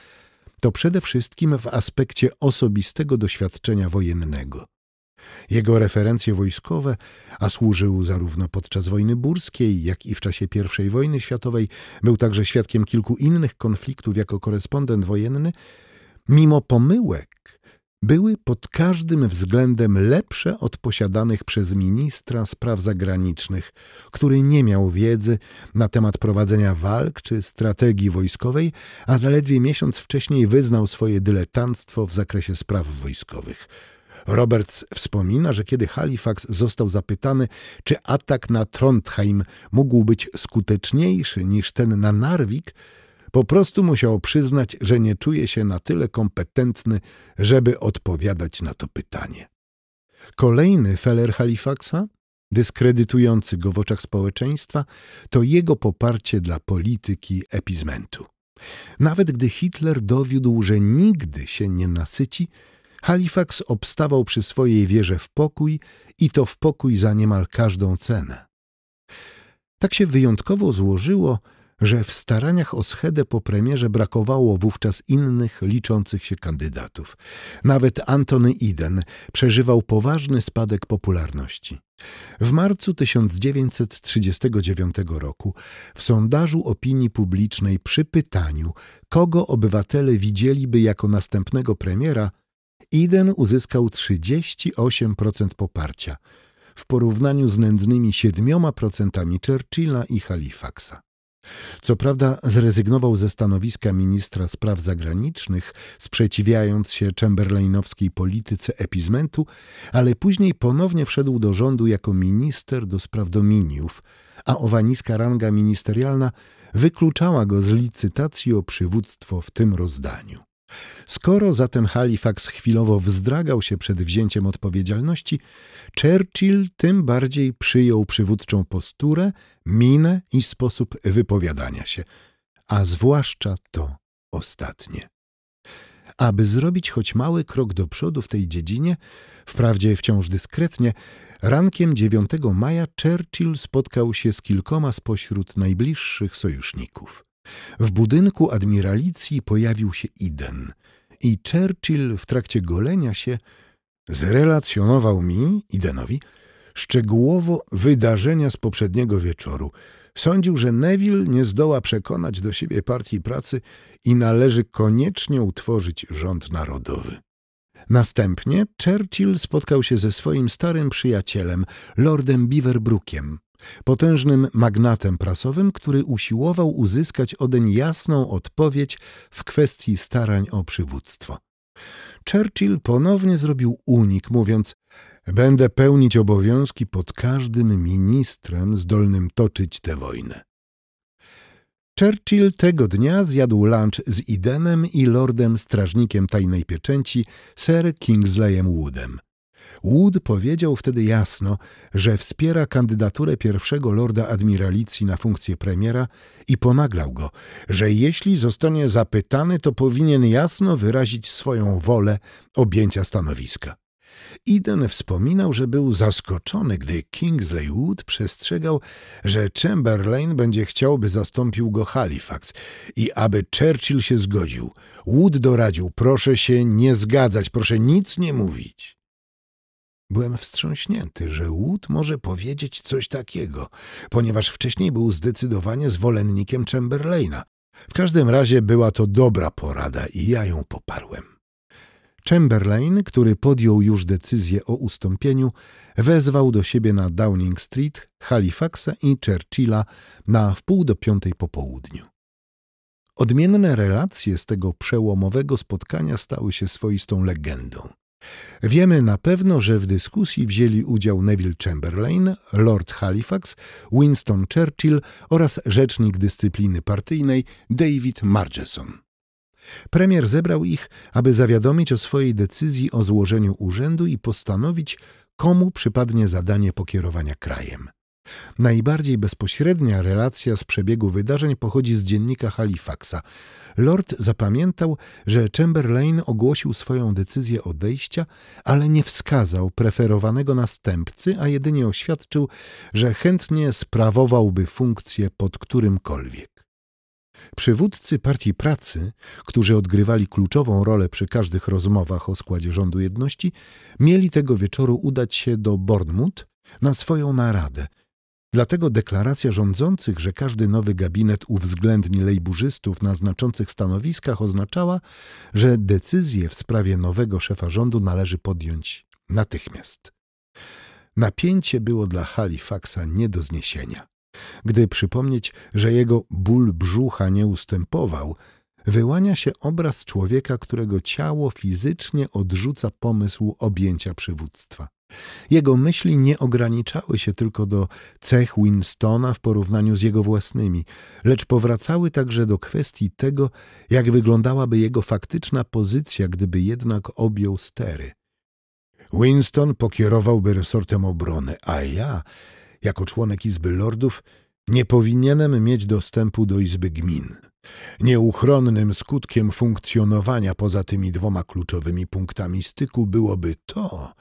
to przede wszystkim w aspekcie osobistego doświadczenia wojennego. Jego referencje wojskowe, a służył zarówno podczas wojny burskiej, jak i w czasie I wojny światowej, był także świadkiem kilku innych konfliktów jako korespondent wojenny, mimo pomyłek były pod każdym względem lepsze od posiadanych przez ministra spraw zagranicznych, który nie miał wiedzy na temat prowadzenia walk czy strategii wojskowej, a zaledwie miesiąc wcześniej wyznał swoje dyletanctwo w zakresie spraw wojskowych. Roberts wspomina, że kiedy Halifax został zapytany, czy atak na Trondheim mógł być skuteczniejszy niż ten na Narvik, po prostu musiał przyznać, że nie czuje się na tyle kompetentny, żeby odpowiadać na to pytanie. Kolejny feller Halifaxa, dyskredytujący go w oczach społeczeństwa, to jego poparcie dla polityki epizmentu. Nawet gdy Hitler dowiódł, że nigdy się nie nasyci, Halifax obstawał przy swojej wierze w pokój i to w pokój za niemal każdą cenę. Tak się wyjątkowo złożyło, że w staraniach o schedę po premierze brakowało wówczas innych liczących się kandydatów. Nawet Antony Eden przeżywał poważny spadek popularności. W marcu 1939 roku w sondażu opinii publicznej przy pytaniu, kogo obywatele widzieliby jako następnego premiera, Eden uzyskał 38% poparcia w porównaniu z nędznymi 7% Churchilla i Halifaxa. Co prawda zrezygnował ze stanowiska ministra spraw zagranicznych, sprzeciwiając się Chamberlainowskiej polityce epizmentu, ale później ponownie wszedł do rządu jako minister do spraw dominiów, a owa niska ranga ministerialna wykluczała go z licytacji o przywództwo w tym rozdaniu. Skoro zatem Halifax chwilowo wzdragał się przed wzięciem odpowiedzialności, Churchill tym bardziej przyjął przywódczą posturę, minę i sposób wypowiadania się, a zwłaszcza to ostatnie. Aby zrobić choć mały krok do przodu w tej dziedzinie, wprawdzie wciąż dyskretnie, rankiem 9 maja Churchill spotkał się z kilkoma spośród najbliższych sojuszników. W budynku admiralicji pojawił się Iden i Churchill w trakcie golenia się zrelacjonował mi, Idenowi, szczegółowo wydarzenia z poprzedniego wieczoru. Sądził, że Neville nie zdoła przekonać do siebie partii pracy i należy koniecznie utworzyć rząd narodowy. Następnie Churchill spotkał się ze swoim starym przyjacielem, lordem Beaverbrookiem, potężnym magnatem prasowym, który usiłował uzyskać odeń jasną odpowiedź w kwestii starań o przywództwo. Churchill ponownie zrobił unik, mówiąc Będę pełnić obowiązki pod każdym ministrem zdolnym toczyć tę wojnę. Churchill tego dnia zjadł lunch z Idenem i lordem strażnikiem tajnej pieczęci Sir Kingsleyem Woodem. Wood powiedział wtedy jasno, że wspiera kandydaturę pierwszego lorda admiralicji na funkcję premiera i ponaglał go, że jeśli zostanie zapytany, to powinien jasno wyrazić swoją wolę objęcia stanowiska. Eden wspominał, że był zaskoczony, gdy Kingsley Wood przestrzegał, że Chamberlain będzie chciał, by zastąpił go Halifax i aby Churchill się zgodził. Wood doradził, proszę się nie zgadzać, proszę nic nie mówić. Byłem wstrząśnięty, że Wood może powiedzieć coś takiego, ponieważ wcześniej był zdecydowanie zwolennikiem Chamberlaina. W każdym razie była to dobra porada i ja ją poparłem. Chamberlain, który podjął już decyzję o ustąpieniu, wezwał do siebie na Downing Street Halifaxa i Churchilla na wpół do piątej po południu. Odmienne relacje z tego przełomowego spotkania stały się swoistą legendą. Wiemy na pewno, że w dyskusji wzięli udział Neville Chamberlain, Lord Halifax, Winston Churchill oraz rzecznik dyscypliny partyjnej David Margeson. Premier zebrał ich, aby zawiadomić o swojej decyzji o złożeniu urzędu i postanowić, komu przypadnie zadanie pokierowania krajem. Najbardziej bezpośrednia relacja z przebiegu wydarzeń pochodzi z dziennika Halifaxa. Lord zapamiętał, że Chamberlain ogłosił swoją decyzję odejścia, ale nie wskazał preferowanego następcy, a jedynie oświadczył, że chętnie sprawowałby funkcję pod którymkolwiek. Przywódcy Partii Pracy, którzy odgrywali kluczową rolę przy każdych rozmowach o składzie rządu jedności, mieli tego wieczoru udać się do Bournemouth na swoją naradę. Dlatego deklaracja rządzących, że każdy nowy gabinet uwzględni lejburzystów na znaczących stanowiskach, oznaczała, że decyzję w sprawie nowego szefa rządu należy podjąć natychmiast. Napięcie było dla Halifaxa nie do zniesienia. Gdy przypomnieć, że jego ból brzucha nie ustępował, wyłania się obraz człowieka, którego ciało fizycznie odrzuca pomysł objęcia przywództwa. Jego myśli nie ograniczały się tylko do cech Winstona w porównaniu z jego własnymi, lecz powracały także do kwestii tego, jak wyglądałaby jego faktyczna pozycja, gdyby jednak objął stery. Winston pokierowałby resortem obrony, a ja jako członek Izby Lordów, nie powinienem mieć dostępu do Izby Gmin. Nieuchronnym skutkiem funkcjonowania poza tymi dwoma kluczowymi punktami styku byłoby to,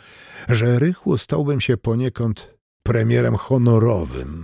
że rychło stałbym się poniekąd premierem honorowym